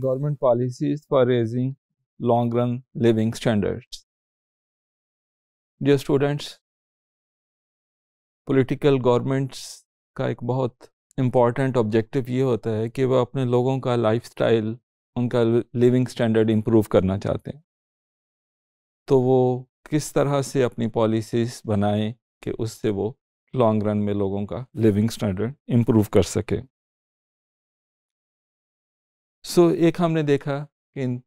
government policies for raising long run living standards. Dear students, political governments का एक बहुत important objective ये होता है कि वह अपने लोगों का लाइफस्टाइल उनका लिविंग स्टैंडर्ड इम्प्रूव करना चाहते हैं तो वो किस तरह से अपनी पॉलिसीज़ बनाएं कि उससे वो लॉन्ग रन में लोगों का लिविंग स्टैंडर्ड इम्प्रूव कर सके सो so, एक हमने देखा कि इन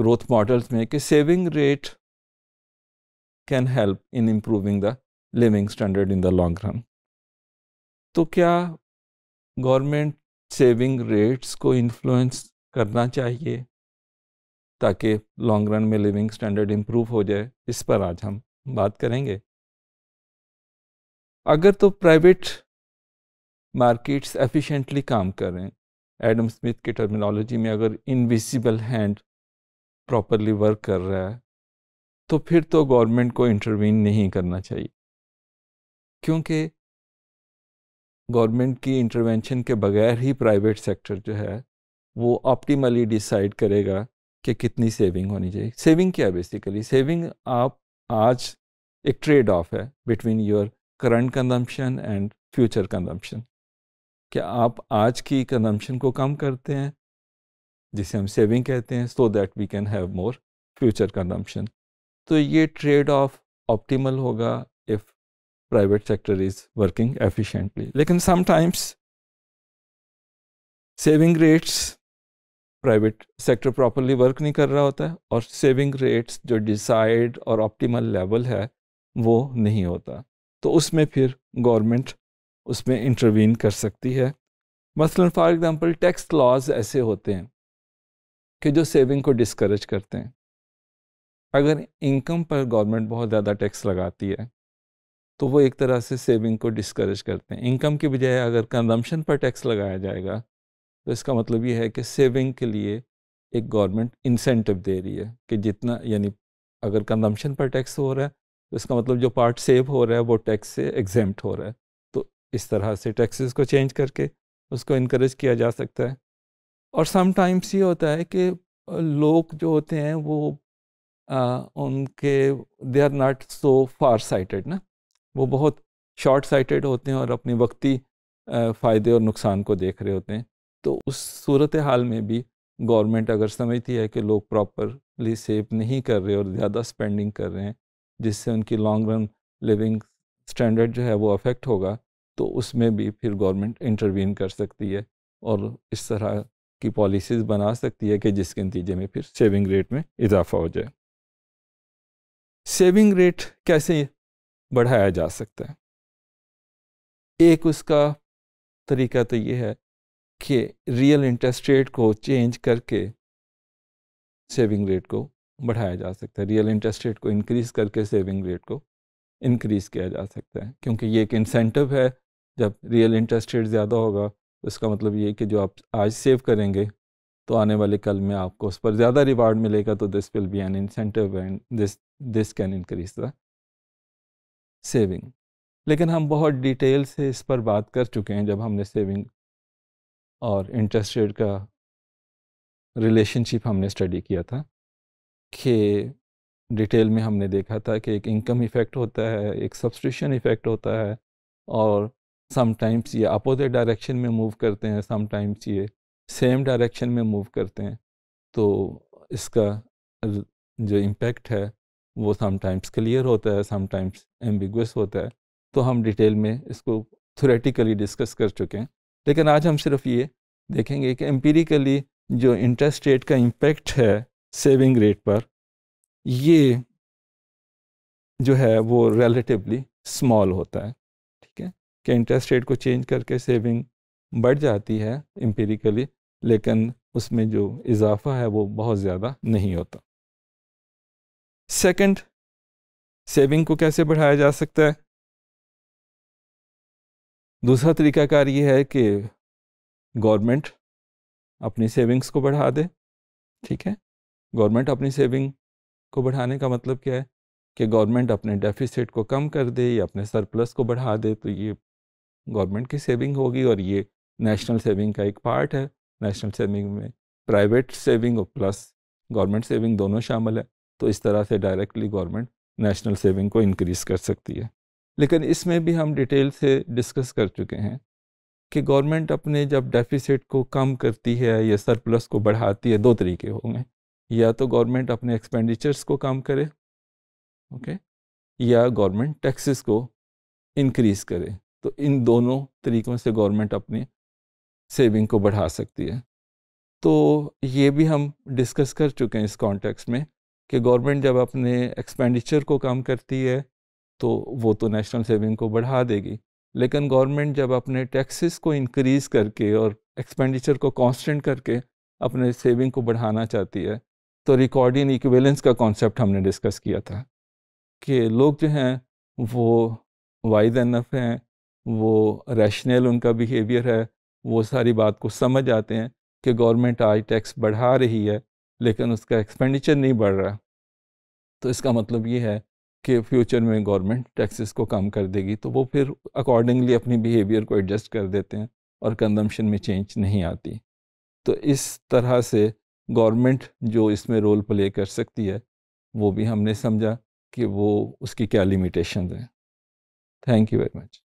ग्रोथ मॉडल्स में कि saving rate can help in improving the living standard in the long run तो क्या गवर्नमेंट सेविंग रेट्स को इन्फ्लुएंस करना चाहिए ताकि लॉन्ग रन में लिविंग स्टैंडर्ड इम्प्रूव हो जाए इस पर आज हम बात करेंगे अगर तो प्राइवेट मार्केट्स एफिशिएंटली काम करें एडम स्मिथ की टर्मिनोलॉजी में अगर इनविजिबल हैंड प्रॉपरली वर्क कर रहा है तो फिर तो गवर्नमेंट को इंटरवीन नहीं करना चाहिए क्योंकि गवर्नमेंट की इंटरवेंशन के बगैर ही प्राइवेट सेक्टर जो है वो ऑप्टिमली डिसाइड करेगा कि कितनी सेविंग होनी चाहिए सेविंग क्या है बेसिकली सेविंग आप आज एक ट्रेड ऑफ है between your current consumption and future consumption कि आप आज की कंजम्पशन को कम करते हैं जिसे हम सेविंग कहते हैं so that we can have more future consumption तो ये ट्रेड ऑफ ऑप्टिमल होगा if private sector is working efficiently लेकिन sometimes saving rates private sector properly work नहीं कर रहा होता है और सेविंग रेट्स जो डिसाइड और ऑप्टिमल लेवल है वो नहीं होता तो उसमें फिर गवर्नमेंट उसमें इंटरवीन कर सकती है मसलन फ़ॉर एग्ज़ाम्पल टैक्स लॉज ऐसे होते हैं कि जो सेविंग को डिस्करेज करते हैं अगर इनकम पर गवर्नमेंट बहुत ज़्यादा टैक्स लगाती है तो वो एक तरह से सेविंग को डिस्करेज करते हैं इनकम के बजाय अगर कंजम्पशन पर टैक्स लगाया जाएगा तो इसका मतलब ये है कि सेविंग के लिए एक गवर्नमेंट इंसेंटिव दे रही है कि जितना यानी अगर कंजम्पशन पर टैक्स हो रहा है तो इसका मतलब जो पार्ट सेव हो रहा है वो टैक्स से एग्जेम्प्ट हो रहा है इस तरह से टैक्सेस को चेंज करके उसको इनक्रेज किया जा सकता है और समटाइम्स ये होता है कि लोग जो होते हैं वो आ, उनके they are naught so far cited ना वो बहुत शॉर्ट साइटेड होते हैं और अपने वक्ती फ़ायदे और नुकसान को देख रहे होते हैं तो उस सूरत हाल में भी गवर्नमेंट अगर समझती है कि लोग प्रॉपरली सेव नहीं कर रहे और ज़्यादा स्पेंडिंग कर रहे हैं जिससे उनकी लॉन्ग रन लिविंग स्टैंडर्ड जो है वो अफेक्ट होगा तो उसमें भी फिर गवर्नमेंट इंटरवीन कर सकती है और इस तरह की पॉलिसीज़ बना सकती है कि जिसके नतीजे में फिर सेविंग रेट में इजाफा हो जाए सेविंग रेट कैसे बढ़ाया जा सकता है एक उसका तरीका तो ये है कि रियल इंटरेस्ट रेट को चेंज करके सेविंग रेट को बढ़ाया जा सकता है रियल इंटरेस्ट रेट को इंक्रीज़ करके सेविंग रेट को इंक्रीज़ किया जा सकता है क्योंकि ये एक इंसेंटिव है जब रियल इंटरेस्ट रेट ज़्यादा होगा तो इसका मतलब ये कि जो आप आज सेव करेंगे तो आने वाले कल में आपको उस पर ज़्यादा रिवार्ड मिलेगा तो this will be an incentive and this this can increase the saving लेकिन हम बहुत डिटेल से इस पर बात कर चुके हैं जब हमने सेविंग और इंटरेस्ट रेट का रिलेशनशिप हमने स्टडी किया था कि डिटेल में हमने देखा था कि एक इनकम इफ़ेक्ट होता है एक सब्सट्रिशन इफ़ेक्ट होता है और समटाइम्स ये अपोजिट डायरेक्शन में मूव करते हैं समटाइम्स ये सेम डायरेक्शन में मूव करते हैं तो इसका जो इम्पेक्ट है वो समटाइम्स क्लियर होता है समटाइम्स एम्बिगस होता है तो हम डिटेल में इसको थोरेटिकली डिस्कस कर चुके हैं लेकिन आज हम सिर्फ ये देखेंगे कि एम्पीरिकली जो इंटरेस्ट रेट का इम्पेक्ट है सेविंग रेट पर ये जो है वो रिलेटिवली स्मॉल होता है कि इंटरेस्ट रेट को चेंज करके सेविंग बढ़ जाती है एम्पेरिकली लेकिन उसमें जो इजाफा है वो बहुत ज़्यादा नहीं होता सेकंड सेविंग को कैसे बढ़ाया जा सकता है दूसरा तरीकाकार ये है कि गवर्नमेंट अपनी सेविंग्स को बढ़ा दे ठीक है गवर्नमेंट अपनी सेविंग को बढ़ाने का मतलब क्या है कि गवर्नमेंट अपने डेफिसिट को कम कर दे या अपने सरप्लस को बढ़ा दे तो ये गवर्नमेंट की सेविंग होगी और ये नेशनल सेविंग का एक पार्ट है नेशनल सेविंग में प्राइवेट सेविंग और प्लस गवर्नमेंट सेविंग दोनों शामिल है तो इस तरह से डायरेक्टली गवर्नमेंट नेशनल सेविंग को इंक्रीज़ कर सकती है लेकिन इसमें भी हम डिटेल से डिस्कस कर चुके हैं कि गवर्नमेंट अपने जब डेफिसिट को कम करती है या सरप्लस को बढ़ाती है दो तरीके होंगे या तो गवर्नमेंट अपने एक्सपेंडिचर्स को कम करे ओके या गवर्नमेंट टैक्सेस को इंक्रीज़ करे तो इन दोनों तरीक़ों से गवर्नमेंट अपनी सेविंग को बढ़ा सकती है तो ये भी हम डिस्कस कर चुके हैं इस कॉन्टेक्स्ट में कि गवर्नमेंट जब अपने एक्सपेंडिचर को कम करती है तो वो तो नेशनल सेविंग को बढ़ा देगी लेकिन गवर्नमेंट जब अपने टैक्सेस को इंक्रीज़ करके और एक्सपेंडिचर को कांस्टेंट करके अपने सेविंग को बढ़ाना चाहती है तो रिकॉर्डिंग इन इक्वेलेंस का कॉन्सेप्ट हमने डिस्कस किया था कि लोग जो हैं वो वाइज एनफ हैं वो रैशनल उनका बिहेवियर है वो सारी बात को समझ आते हैं कि गवर्नमेंट आज टैक्स बढ़ा रही है लेकिन उसका एक्सपेंडिचर नहीं बढ़ रहा तो इसका मतलब ये है कि फ्यूचर में गवर्नमेंट टैक्सेस को कम कर देगी तो वो फिर अकॉर्डिंगली अपनी बिहेवियर को एडजस्ट कर देते हैं और कंजम्पशन में चेंज नहीं आती तो इस तरह से गवर्नमेंट जो इसमें रोल प्ले कर सकती है वो भी हमने समझा कि वो उसकी क्या लिमिटेशन हैं थैंक यू वेरी मच